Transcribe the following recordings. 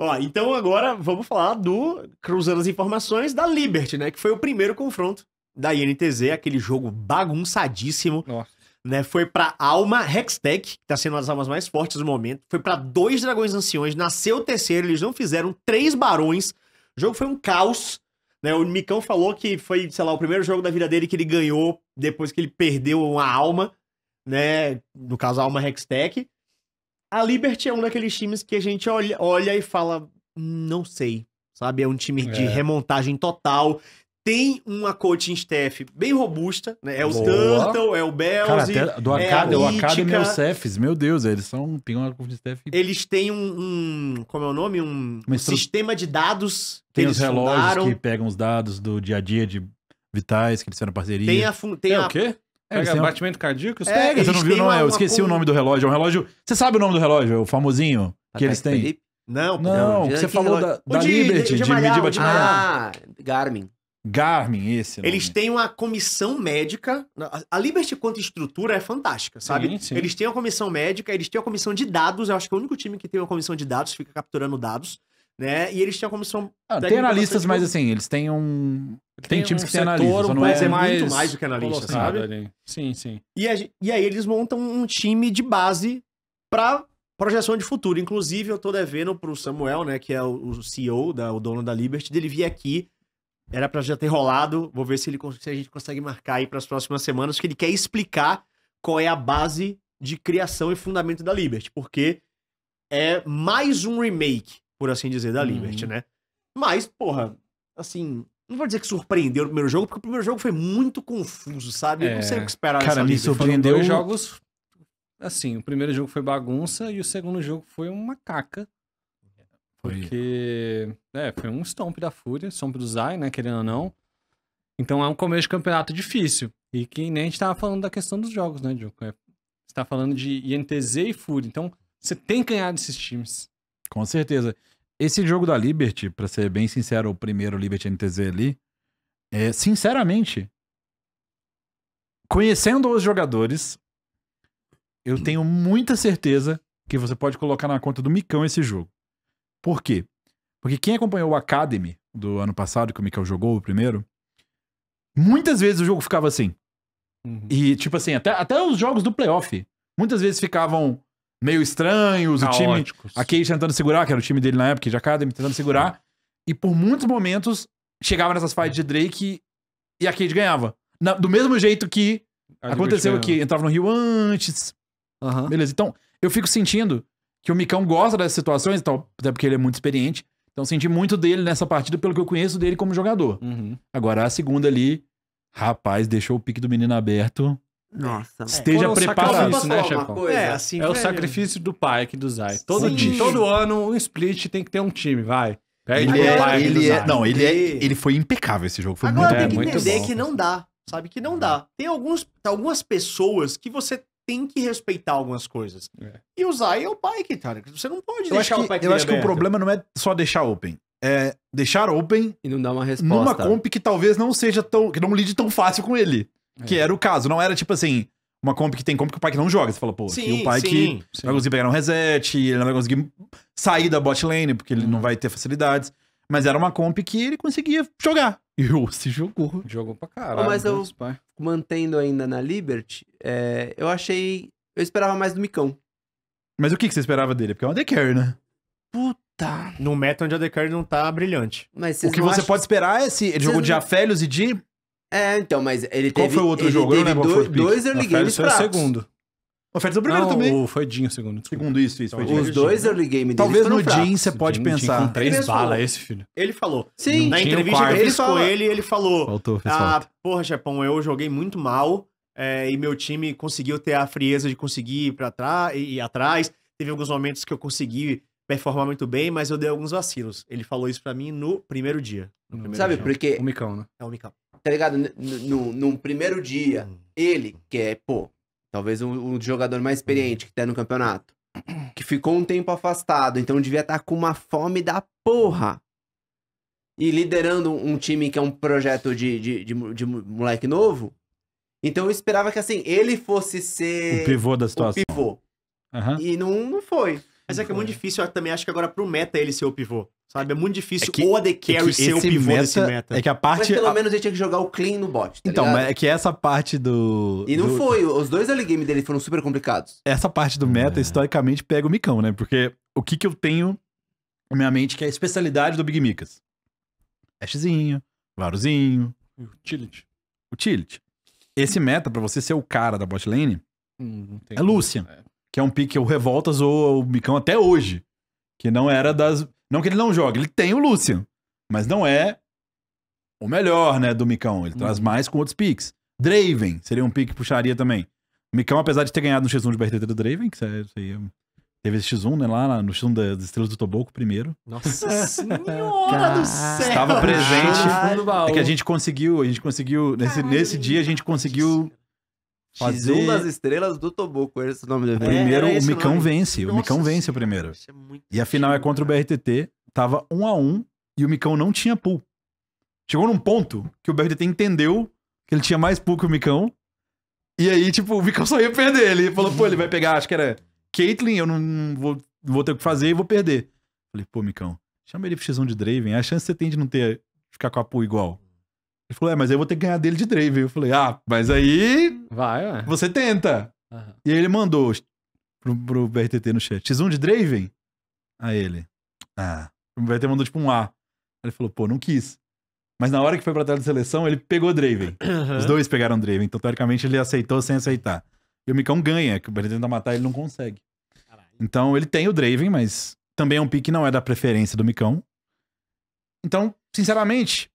Ó, então agora vamos falar do cruzando as informações da Liberty, né, que foi o primeiro confronto da INTZ, aquele jogo bagunçadíssimo. Nossa. Né, foi pra Alma Hextech, que tá sendo uma das almas mais fortes do momento. Foi para dois dragões anciões, nasceu o terceiro, eles não fizeram três barões. O jogo foi um caos. Né, o Micão falou que foi, sei lá, o primeiro jogo da vida dele que ele ganhou depois que ele perdeu uma alma, né? No caso, a alma Hextech. A Liberty é um daqueles times que a gente olha, olha e fala, não sei, sabe? É um time de é. remontagem total. Tem uma coaching staff bem robusta, né? É o Turtle, é o Belzi, Cara, do é Acad é o Academy e o Cefs, meu Deus, eles são, tem uma coaching staff... Eles têm um, um como é o nome? Um, um estru... sistema de dados que tem eles os relógios fundaram. que pegam os dados do dia a dia de vitais, que eles fizeram parceria. Tem a... Tem é a... o quê? É, pega é, batimento cardíaco? É, pega, você não viu, não Eu esqueci o nome do relógio. É um relógio. Você sabe o nome do relógio? O famosinho que eles têm? Não, não, você falou da, da Liberty, de, medir batimento. Ah, Garmin. Garmin, esse. Eles têm uma comissão médica. A Liberty, quanto estrutura, é fantástica, sabe? Eles têm uma comissão médica, eles têm uma comissão de dados. Eu acho que é o único time que tem uma comissão de dados, fica capturando dados. Né? E eles tinham como comissão. Ah, tem analistas, mas assim, eles têm um. Tem, tem times que têm analistas, não é, é mais... muito mais do que analista, sabe? Ali. Sim, sim. E, a... e aí eles montam um time de base para projeção de futuro. Inclusive, eu tô devendo pro Samuel, né, que é o CEO, da, o dono da Liberty, dele vir aqui. Era para já ter rolado. Vou ver se, ele, se a gente consegue marcar aí para as próximas semanas, que ele quer explicar qual é a base de criação e fundamento da Liberty, porque é mais um remake por assim dizer, da Liberty, uhum. né? Mas, porra, assim, não vou dizer que surpreendeu o primeiro jogo, porque o primeiro jogo foi muito confuso, sabe? É... Eu não sei o é. que esperar Cara, me surpreendeu Foram jogos. Assim, o primeiro jogo foi bagunça e o segundo jogo foi uma caca. Porque. É, foi um stomp da Fúria, stomp do Zai, né? Querendo ou não. Então é um começo de campeonato difícil. E que nem a gente tava falando da questão dos jogos, né, Diogo? É, você tá falando de INTZ e Fúria. Então, você tem que ganhar desses times. Com certeza. Esse jogo da Liberty, para ser bem sincero, o primeiro Liberty NTZ ali, é, sinceramente, conhecendo os jogadores, eu tenho muita certeza que você pode colocar na conta do Micão esse jogo. Por quê? Porque quem acompanhou o Academy do ano passado, que o Micão jogou o primeiro, muitas vezes o jogo ficava assim. Uhum. E, tipo assim, até, até os jogos do playoff, muitas vezes ficavam meio estranhos, Caóticos. o time. A Cage tentando segurar, que era o time dele na época, de Academy, tentando segurar. E por muitos momentos chegava nessas fights de Drake e, a Cage ganhava. Na, do mesmo jeito que a aconteceu aqui. Entrava no Rio antes. Beleza. Então, eu fico sentindo que o Micão gosta dessas situações, então até porque ele é muito experiente. Então, senti muito dele nessa partida, pelo que eu conheço dele como jogador. Uhum. Agora, a segunda ali, rapaz, deixou o pique do menino aberto. É. Nossa. Esteja é. preparado isso, né, Chefão? É, assim, é o sacrifício do pai aqui do Zay. Todo, dia, todo ano, um split tem que ter um time, vai. ele, é, pai ele é, não, ele, é, ele foi impecável esse jogo. Foi Agora muito tem que muito entender bom. que não dá, sabe? Que não dá. Tem alguns, algumas pessoas que você tem que respeitar algumas coisas. É. E o Zay é o pai que, cara. Você não pode eu deixar que, o pai Eu acho que o problema não é só deixar open é deixar open e não dar uma resposta. Numa comp que talvez não seja tão. que não lide tão fácil com ele. Que é. era o caso, não era tipo assim, uma comp que tem comp que o Pike não joga. Você fala, pô, sim, aqui o pai que sim. vai conseguir pegar um reset, ele não vai conseguir sair da bot lane, porque ele hum. não uhum. vai ter facilidades. Mas era uma comp que ele conseguia jogar. E o se jogou. Jogou pra caralho. Mas eu, Deus, mantendo ainda na Liberty, é, eu achei. Eu esperava mais do Micão. Mas o que, que você esperava dele? Porque é um AD Carry, né? Puta. No meta onde a AD Carry não tá brilhante. Mas o que você acham... pode esperar é se. Ele vocês jogou de não... Afélios e de é, então, mas ele teve... Qual foi o outro jogo? Teve não dois, dois early games foi fracos. o segundo. O Félix é o primeiro não, também. O, foi Jin o segundo. Desculpa. Segundo, isso, isso. Foi Os dois early dele. Talvez no Jin você pode pensar. com três balas, esse filho. Ele falou. Sim. Na entrevista que eu fiz com ele, ele falou. Faltou, fez ah, falta. porra, Japão! eu joguei muito mal é, e meu time conseguiu ter a frieza de conseguir ir pra trás e atrás. Teve alguns momentos que eu consegui performar muito bem, mas eu dei alguns vacilos. Ele falou isso pra mim no primeiro dia. No primeiro Sabe, por quê? O Micão, né? É o Micão tá ligado? Num primeiro dia, hum. ele, que é, pô, talvez um, um jogador mais experiente que tá no campeonato, que ficou um tempo afastado, então devia estar tá com uma fome da porra. E liderando um time que é um projeto de, de, de, de moleque novo. Então eu esperava que, assim, ele fosse ser. O pivô da situação. O pivô. Uhum. E não, não foi. Mas é que é muito difícil, eu também acho que agora pro meta ele ser o pivô. Sabe? É muito difícil é que, ou a The Carry é ser é o pivô meta, desse meta. É que a parte... Mas pelo a... menos ele tinha que jogar o clean no bot, tá Então, ligado? é que essa parte do... E não do... foi. Os dois early game dele foram super complicados. Essa parte do meta, é. historicamente, pega o micão, né? Porque o que que eu tenho na minha mente que é a especialidade do Big Micas? Ashzinho, Varozinho... Utility. Utility. Esse meta, para você ser o cara da bot lane, hum, é Lúcia. É. Que é um pick que o Revoltas ou o Micão até hoje. Que não era das não que ele não jogue, ele tem o Lucian, mas não é o melhor, né, do Micão. Ele uhum. traz mais com outros picks. Draven seria um pick que puxaria também. O Micão, apesar de ter ganhado no X1 de BRTT do Draven, que seria... Teve esse X1, né? Lá no X1 das Estrelas do Toboco primeiro. Nossa Senhora do céu! Estava presente. É que a gente conseguiu, a gente conseguiu. Nesse, Ai, nesse dia a gente conseguiu Fazer... X1 das estrelas do Toboco, esse é o nome do Primeiro, é, o é Micão nome. vence. Nossa, o Micão vence o primeiro. É e a final é contra o BRTT. Tava um a um e o Micão não tinha pool. Chegou num ponto que o BRTT entendeu que ele tinha mais pool que o Micão. E aí, tipo, o Micão só ia perder. Ele falou, pô, ele vai pegar, acho que era Caitlyn, eu não vou, vou ter o que fazer e vou perder. Falei, pô, Micão, chama ele pro X1 de Draven. A chance que você tem de não ter, ficar com a pool igual. Ele falou, é, mas eu vou ter que ganhar dele de Draven Eu falei, ah, mas aí. Vai, ué. Você tenta. Uhum. E aí ele mandou pro, pro BRTT no chat: X1 de Draven? Aí ele, ah. O BRTT mandou tipo um A. Aí ele falou, pô, não quis. Mas na hora que foi pra tela de seleção, ele pegou Draven. Uhum. Os dois pegaram Draven. Então, teoricamente, ele aceitou sem aceitar. E o Micão ganha, que o BRTT tenta matar ele não consegue. Então, ele tem o Draven, mas também é um pick que não é da preferência do Micão. Então, sinceramente,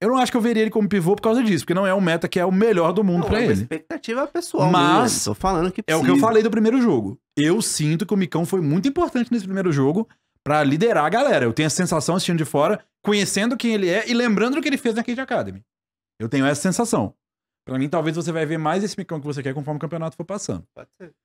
eu não acho que eu veria ele como pivô por causa disso, porque não é um meta que é o melhor do mundo para é ele. expectativa pessoal. Mas tô falando que precisa. é o que eu falei do primeiro jogo. Eu sinto que o Micão foi muito importante nesse primeiro jogo para liderar a galera. Eu tenho a sensação assistindo de fora, conhecendo quem ele é e lembrando o que ele fez na Cage Academy. Eu tenho essa sensação. Para mim, talvez você vai ver mais esse Micão que você quer conforme o campeonato for passando. Pode ser.